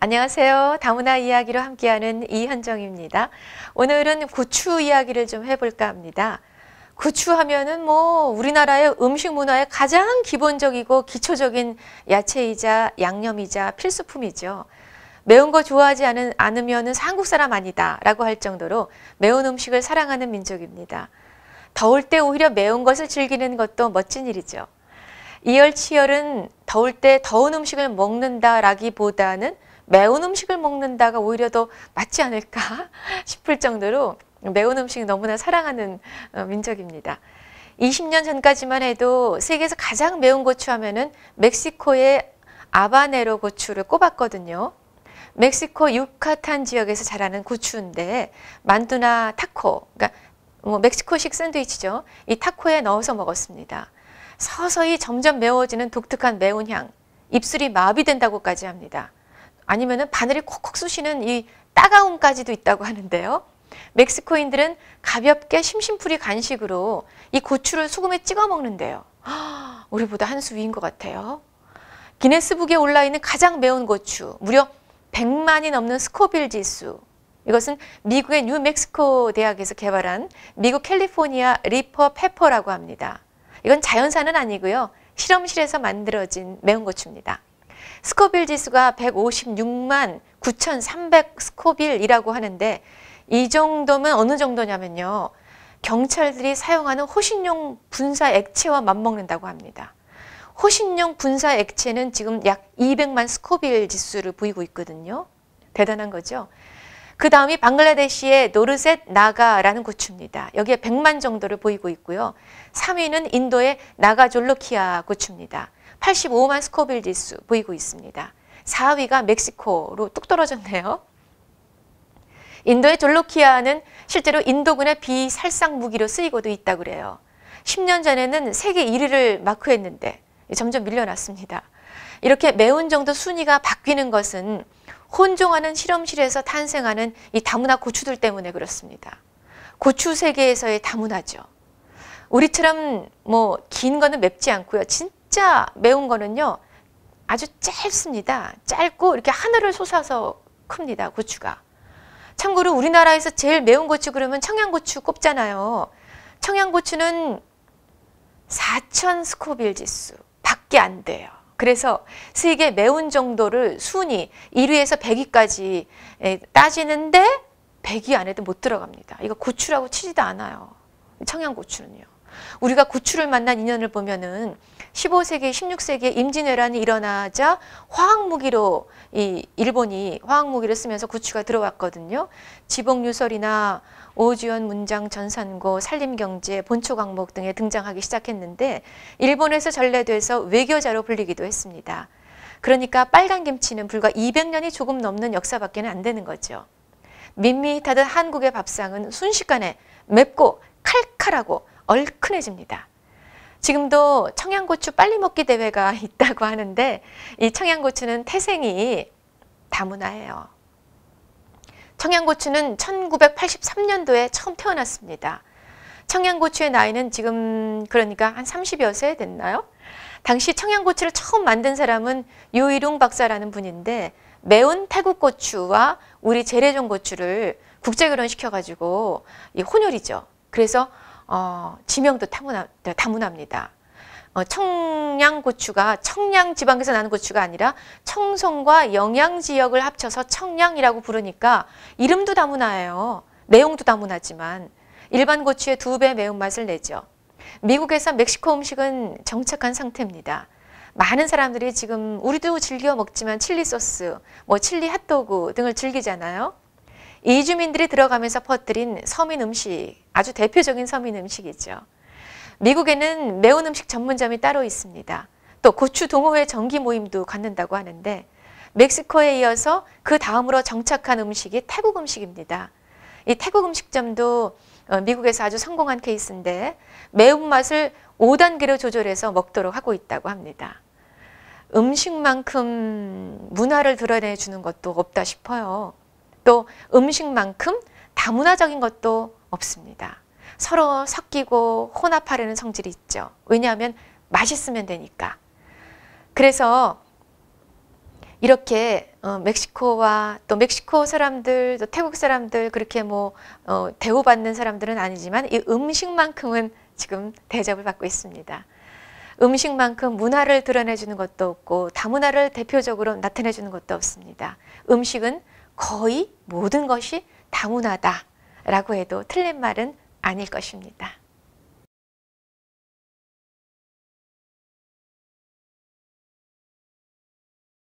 안녕하세요. 다문화 이야기로 함께하는 이현정입니다. 오늘은 고추 이야기를 좀 해볼까 합니다. 고추 하면은 뭐 우리나라의 음식 문화의 가장 기본적이고 기초적인 야채이자 양념이자 필수품이죠. 매운 거 좋아하지 않은, 않으면 은 한국 사람 아니다 라고 할 정도로 매운 음식을 사랑하는 민족입니다. 더울 때 오히려 매운 것을 즐기는 것도 멋진 일이죠. 이열치열은 더울 때 더운 음식을 먹는다라기보다는 매운 음식을 먹는다가 오히려 더 맞지 않을까 싶을 정도로 매운 음식 을 너무나 사랑하는 어, 민족입니다. 20년 전까지만 해도 세계에서 가장 매운 고추 하면은 멕시코의 아바네로 고추를 꼽았거든요. 멕시코 유카탄 지역에서 자라는 고추인데 만두나 타코, 그러니까 뭐 멕시코식 샌드위치죠. 이 타코에 넣어서 먹었습니다. 서서히 점점 매워지는 독특한 매운 향, 입술이 마비된다고까지 합니다. 아니면은 바늘이 콕콕 쑤시는 이 따가움까지도 있다고 하는데요. 멕시코인들은 가볍게 심심풀이 간식으로 이 고추를 소금에 찍어 먹는데요. 우리보다 한 수 위인 것 같아요. 기네스북에 올라 있는 가장 매운 고추 무려 100만이 넘는 스코빌 지수. 이것은 미국의 뉴멕시코 대학에서 개발한 미국 캘리포니아 리퍼 페퍼라고 합니다. 이건 자연산은 아니고요. 실험실에서 만들어진 매운 고추입니다. 스코빌 지수가 156만 9,300 스코빌이라고 하는데 이 정도면 어느 정도냐면요. 경찰들이 사용하는 호신용 분사 액체와 맞먹는다고 합니다. 호신용 분사 액체는 지금 약 200만 스코빌 지수를 보이고 있거든요. 대단한 거죠. 그 다음이 방글라데시의 노르셋 나가라는 고추입니다. 여기에 100만 정도를 보이고 있고요. 3위는 인도의 나가졸로키아 고추입니다. 85만 스코빌 지수 보이고 있습니다. 4위가 멕시코로 뚝 떨어졌네요. 인도의 졸로키아는 실제로 인도군의 비살상 무기로 쓰이고도 있다고 그래요. 10년 전에는 세계 1위를 마크했는데 점점 밀려났습니다. 이렇게 매운 정도 순위가 바뀌는 것은 혼종하는 실험실에서 탄생하는 이 다문화 고추들 때문에 그렇습니다. 고추 세계에서의 다문화죠. 우리처럼 뭐 긴 거는 맵지 않고요. 진짜 매운 거는요. 아주 짧습니다. 짧고 이렇게 하늘을 솟아서 큽니다. 고추가. 참고로 우리나라에서 제일 매운 고추 그러면 청양고추 꼽잖아요. 청양고추는 4천 스코빌 지수 밖에 안 돼요. 그래서 수익의 매운 정도를 순위 1위에서 100위까지 예, 따지는데 100위 안에도 못 들어갑니다. 이거 고추라고 치지도 않아요. 청양고추는요. 우리가 구출을 만난 인연을 보면은 15세기, 16세기에 임진왜란이 일어나자 화학무기로 이 일본이 화학무기를 쓰면서 구추가 들어왔거든요. 지복유설이나 오지연 문장 전산고, 산림경제, 본초 강목 등에 등장하기 시작했는데 일본에서 전래돼서 외교자로 불리기도 했습니다. 그러니까 빨간 김치는 불과 200년이 조금 넘는 역사밖에 안 되는 거죠. 밋밋하듯 한국의 밥상은 순식간에 맵고 칼칼하고 얼큰해집니다. 지금도 청양고추 빨리 먹기 대회가 있다고 하는데 이 청양고추는 태생이 다문화예요. 청양고추는 1983년도에 처음 태어났습니다. 청양고추의 나이는 지금 그러니까 한 30여 세 됐나요? 당시 청양고추를 처음 만든 사람은 유이룽 박사라는 분인데 매운 태국 고추와 우리 재래종 고추를 국제 결혼시켜가지고 혼혈이죠. 그래서 어, 지명도 타문나 다문합니다. 어, 청양고추가 청양지방에서 나는 고추가 아니라 청송과 영양지역을 합쳐서 청양이라고 부르니까 이름도 다문화예요. 내용도 다문화지만 일반 고추의 두 배 매운맛을 내죠. 미국에서 멕시코 음식은 정착한 상태입니다. 많은 사람들이 지금 우리도 즐겨 먹지만 칠리 소스, 뭐 칠리 핫도그 등을 즐기잖아요. 이주민들이 들어가면서 퍼뜨린 서민 음식, 아주 대표적인 서민 음식이죠. 미국에는 매운 음식 전문점이 따로 있습니다. 또 고추 동호회 정기 모임도 갖는다고 하는데 멕시코에 이어서 그 다음으로 정착한 음식이 태국 음식입니다. 이 태국 음식점도 어, 미국에서 아주 성공한 케이스인데 매운맛을 5단계로 조절해서 먹도록 하고 있다고 합니다. 음식만큼 문화를 드러내주는 것도 없다 싶어요. 또 음식만큼 다문화적인 것도 없습니다. 서로 섞이고 혼합하려는 성질이 있죠. 왜냐하면 맛있으면 되니까. 그래서 이렇게 어, 멕시코와 또 멕시코 사람들, 또 태국 사람들 그렇게 뭐 어, 대우받는 사람들은 아니지만 이 음식만큼은 지금 대접을 받고 있습니다. 음식만큼 문화를 드러내주는 것도 없고 다문화를 대표적으로 나타내주는 것도 없습니다. 음식은 거의 모든 것이 다문화다라고 해도 틀린 말은 아닐 것입니다.